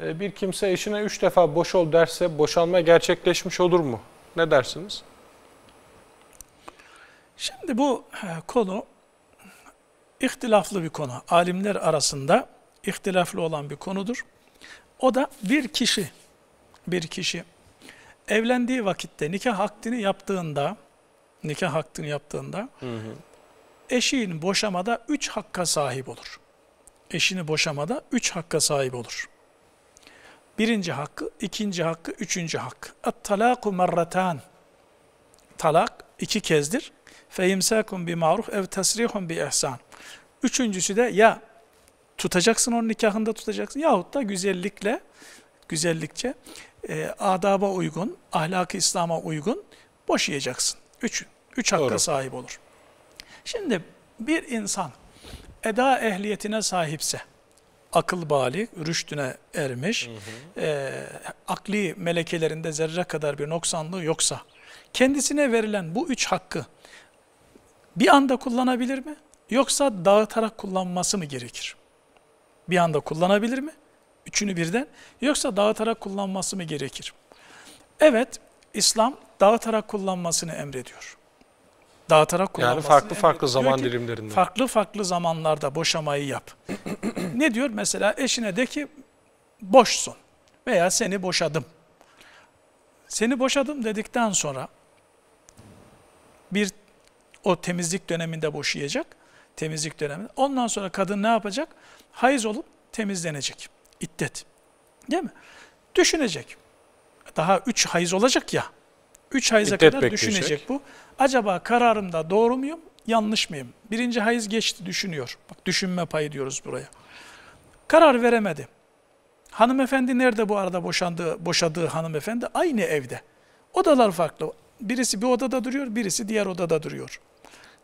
Ee, bir kimse eşine üç defa boş ol derse boşanma gerçekleşmiş olur mu? Ne dersiniz? Şimdi bu e, konu ihtilaflı bir konu. Alimler arasında ihtilaflı olan bir konudur. O da bir kişi, bir kişi evlendiği vakitte nikah akdini yaptığında, nikah akdini yaptığında eşinin boşamada üç hakka sahip olur. Eşini boşamada üç hakka sahip olur. Birinci hakkı, ikinci hakkı, üçüncü hakkı. At-talaku marratan. Talak iki kezdir. Feimsakum bi maruf ev tasrihun bi ihsan. Üçüncüsü de ya tutacaksın onun nikahında tutacaksın yahut da güzellikle güzellikçe e, adaba uygun, ahlakı İslam'a uygun boşayacaksın. Üç, üç hakka Doğru. sahip olur. Şimdi bir insan eda ehliyetine sahipse, akıl bali, rüştüne ermiş, hı hı. E, akli melekelerinde zerre kadar bir noksanlığı yoksa, kendisine verilen bu üç hakkı bir anda kullanabilir mi? Yoksa dağıtarak kullanması mı gerekir? Bir anda kullanabilir mi? Üçünü birden. Yoksa dağıtarak kullanması mı gerekir? Evet, İslam dağıtarak kullanmasını emrediyor dağıtarak kullanılması. Yani farklı farklı zaman dilimlerinde. Farklı farklı zamanlarda boşamayı yap. ne diyor? Mesela eşine de ki boşsun veya seni boşadım. Seni boşadım dedikten sonra bir o temizlik döneminde boşayacak. Temizlik döneminde. Ondan sonra kadın ne yapacak? Hayız olup temizlenecek. İddet. Değil mi? Düşünecek. Daha üç hayız olacak ya. 3 hayıza kadar bekleyecek. düşünecek bu. Acaba kararımda doğru muyum, yanlış mıyım? Birinci hayız geçti düşünüyor. Bak düşünme payı diyoruz buraya. Karar veremedi. Hanımefendi nerede bu arada boşandığı, boşadığı hanımefendi? Aynı evde. Odalar farklı. Birisi bir odada duruyor, birisi diğer odada duruyor.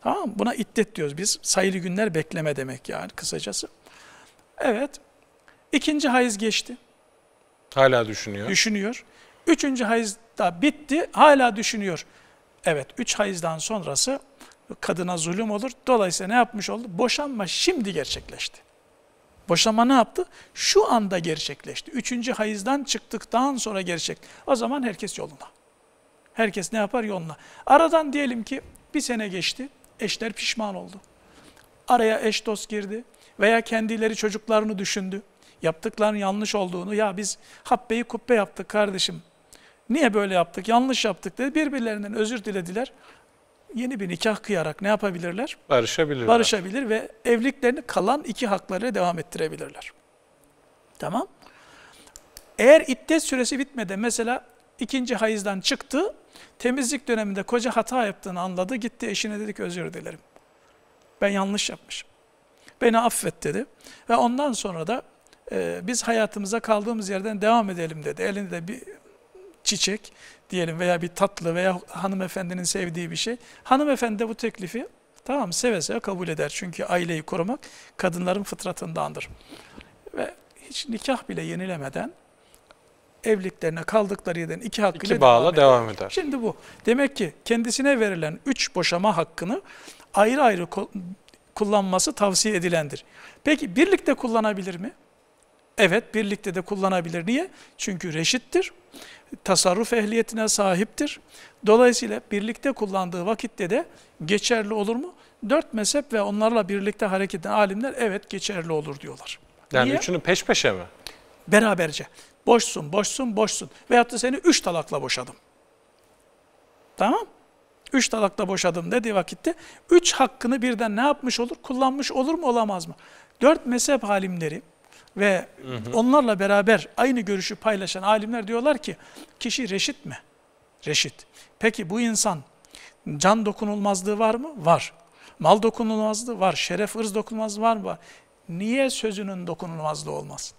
Tamam mı? Buna iddet diyoruz biz. Sayılı günler bekleme demek yani kısacası. Evet. İkinci hayız geçti. Hala düşünüyor. Düşünüyor. Üçüncü hayız Hatta bitti hala düşünüyor. Evet 3 hayızdan sonrası kadına zulüm olur. Dolayısıyla ne yapmış oldu? Boşanma şimdi gerçekleşti. Boşanma ne yaptı? Şu anda gerçekleşti. Üçüncü hayızdan çıktıktan sonra gerçek. O zaman herkes yoluna. Herkes ne yapar? Yoluna. Aradan diyelim ki bir sene geçti. Eşler pişman oldu. Araya eş dost girdi. Veya kendileri çocuklarını düşündü. Yaptıklarının yanlış olduğunu. Ya biz happeyi kuppe yaptık kardeşim Niye böyle yaptık, yanlış yaptık dedi. Birbirlerinden özür dilediler. Yeni bir nikah kıyarak ne yapabilirler? Barışabilirler. Barışabilir ve evliliklerini kalan iki hakları devam ettirebilirler. Tamam. Eğer iddet süresi bitmeden mesela ikinci hayızdan çıktı, temizlik döneminde koca hata yaptığını anladı, gitti eşine dedi ki özür dilerim. Ben yanlış yapmışım. Beni affet dedi. Ve ondan sonra da e, biz hayatımıza kaldığımız yerden devam edelim dedi. Elinde de bir çiçek diyelim veya bir tatlı veya hanımefendinin sevdiği bir şey. Hanımefendi de bu teklifi tamam seve seve kabul eder. Çünkü aileyi korumak kadınların fıtratındandır. Ve hiç nikah bile yenilemeden evliliklerine kaldıkları yerden iki hakkı iki bağla devam, eder. devam eder. Şimdi bu demek ki kendisine verilen üç boşama hakkını ayrı ayrı kullanması tavsiye edilendir. Peki birlikte kullanabilir mi? Evet birlikte de kullanabilir. Niye? Çünkü reşittir. Tasarruf ehliyetine sahiptir. Dolayısıyla birlikte kullandığı vakitte de geçerli olur mu? Dört mezhep ve onlarla birlikte hareket eden alimler evet geçerli olur diyorlar. Yani Niye? üçünü peş peşe mi? Beraberce. Boşsun, boşsun, boşsun. Veyahut da seni üç talakla boşadım. Tamam Üç talakla boşadım dediği vakitte üç hakkını birden ne yapmış olur? Kullanmış olur mu olamaz mı? Dört mezhep alimleri ve hı hı. onlarla beraber aynı görüşü paylaşan alimler diyorlar ki kişi reşit mi? Reşit. Peki bu insan can dokunulmazlığı var mı? Var. Mal dokunulmazlığı var. Şeref ırz dokunulmazlığı var mı? Var. Niye sözünün dokunulmazlığı olmaz?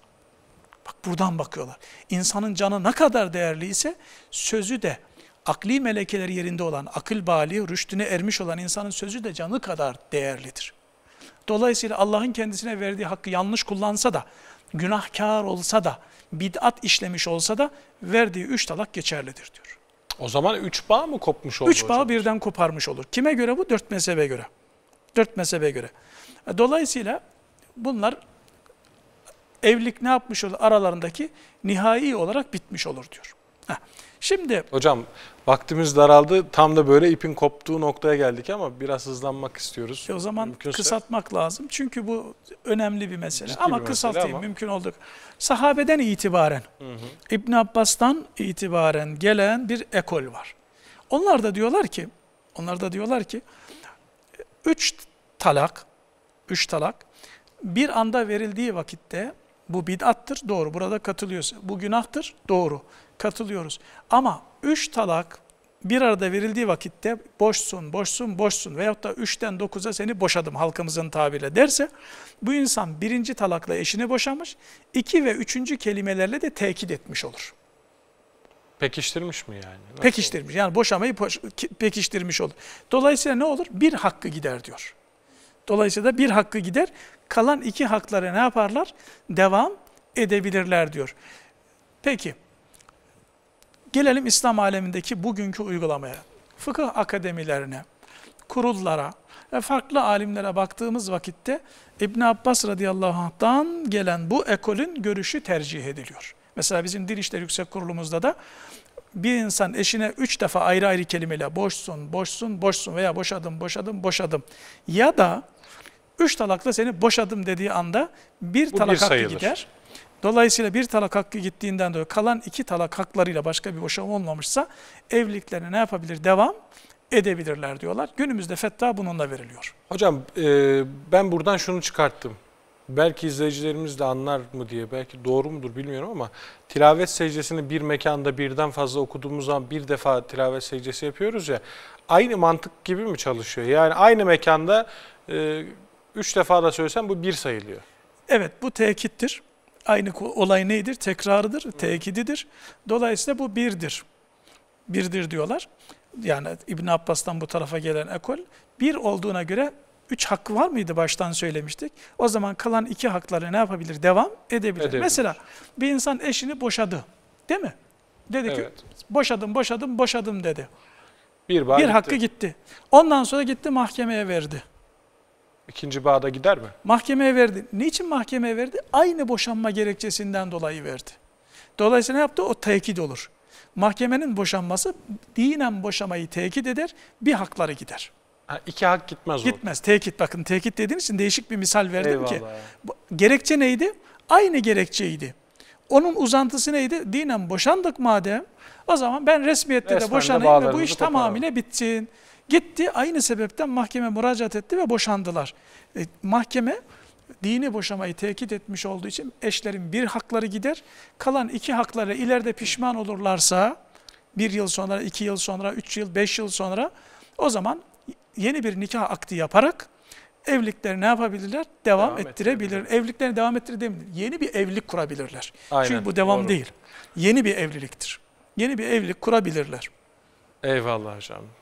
Bak buradan bakıyorlar. İnsanın canı ne kadar değerli ise sözü de akli melekeler yerinde olan, akıl bali, rüştüne ermiş olan insanın sözü de canı kadar değerlidir. Dolayısıyla Allah'ın kendisine verdiği hakkı yanlış kullansa da, günahkar olsa da, bid'at işlemiş olsa da verdiği üç talak geçerlidir diyor. O zaman üç bağ mı kopmuş olur Üç bağ hocam? birden koparmış olur. Kime göre bu? Dört mezhebe göre. Dört mezhebe göre. Dolayısıyla bunlar evlilik ne yapmış olur? Aralarındaki nihai olarak bitmiş olur diyor. Şimdi hocam vaktimiz daraldı. Tam da böyle ipin koptuğu noktaya geldik ama biraz hızlanmak istiyoruz. E, o zaman Mümkünse... kısaltmak lazım. Çünkü bu önemli bir mesele. Ciddi ama bir kısaltayım mesele ama. mümkün olduk. Sahabeden itibaren İbn Abbas'tan itibaren gelen bir ekol var. Onlar da diyorlar ki onlar da diyorlar ki üç talak üç talak bir anda verildiği vakitte bu bid'attır doğru burada katılıyorsun. bu günahtır doğru katılıyoruz. Ama üç talak bir arada verildiği vakitte boşsun, boşsun, boşsun veyahut da üçten dokuza seni boşadım halkımızın tabiriyle derse bu insan birinci talakla eşini boşamış, iki ve üçüncü kelimelerle de tekit etmiş olur. Pekiştirmiş mi yani? Nasıl pekiştirmiş. Olur? Yani boşamayı pekiştirmiş olur. Dolayısıyla ne olur? Bir hakkı gider diyor. Dolayısıyla bir hakkı gider. Kalan iki haklara ne yaparlar? Devam edebilirler diyor. Peki. Gelelim İslam alemindeki bugünkü uygulamaya. Fıkıh akademilerine, kurullara ve farklı alimlere baktığımız vakitte İbn Abbas radıyallahu anh'dan gelen bu ekolün görüşü tercih ediliyor. Mesela bizim Dil İşleri Yüksek Kurulumuzda da bir insan eşine üç defa ayrı ayrı kelimeyle boşsun, boşsun, boşsun veya boşadım, boşadım, boşadım ya da üç talakla seni boşadım dediği anda bir bu talak bir hakkı gider. Dolayısıyla bir talak hakkı gittiğinden dolayı kalan iki talak haklarıyla başka bir boşanma olmamışsa evliliklerine ne yapabilir? Devam edebilirler diyorlar. Günümüzde fetva bununla veriliyor. Hocam e, ben buradan şunu çıkarttım. Belki izleyicilerimiz de anlar mı diye, belki doğru mudur bilmiyorum ama tilavet secdesini bir mekanda birden fazla okuduğumuz zaman bir defa tilavet secdesi yapıyoruz ya, aynı mantık gibi mi çalışıyor? Yani aynı mekanda e, üç defa da söylesem bu bir sayılıyor. Evet, bu tekittir. Aynı olay nedir? Tekrarıdır, tekididir. Dolayısıyla bu birdir. Birdir diyorlar. Yani İbn Abbas'tan bu tarafa gelen ekol bir olduğuna göre üç hakkı var mıydı baştan söylemiştik. O zaman kalan iki hakları ne yapabilir? Devam edebilir. edebilir. Mesela bir insan eşini boşadı. Değil mi? Dedi evet. ki boşadım, boşadım, boşadım dedi. Bir, bir gitti. hakkı gitti. Ondan sonra gitti mahkemeye verdi. İkinci bağda gider mi? Mahkemeye verdi. Niçin mahkemeye verdi? Aynı boşanma gerekçesinden dolayı verdi. Dolayısıyla ne yaptı? O tekit olur. Mahkemenin boşanması dinen boşamayı tekit eder, bir hakları gider. Ha, iki hak gitmez o. Gitmez. Tekit bakın tekit dediğiniz için değişik bir misal verdim Eyvallah. ki. gerekçe neydi? Aynı gerekçeydi. Onun uzantısı neydi? Dinen boşandık madem o zaman ben resmiyette Resmen de boşanayım ve bu iş tamamıyla bitsin. Gitti aynı sebepten mahkeme müracaat etti ve boşandılar. E, mahkeme dini boşamayı tekit etmiş olduğu için eşlerin bir hakları gider. Kalan iki hakları ileride pişman olurlarsa bir yıl sonra, iki yıl sonra, üç yıl, beş yıl sonra o zaman yeni bir nikah akdi yaparak evlilikleri ne yapabilirler? Devam, devam ettirebilir. ettirebilir. Evliliklerini devam ettirebilir. Yeni bir evlilik kurabilirler. Aynen, Çünkü bu devam doğru. değil. Yeni bir evliliktir. Yeni bir evlilik kurabilirler. Eyvallah hocam.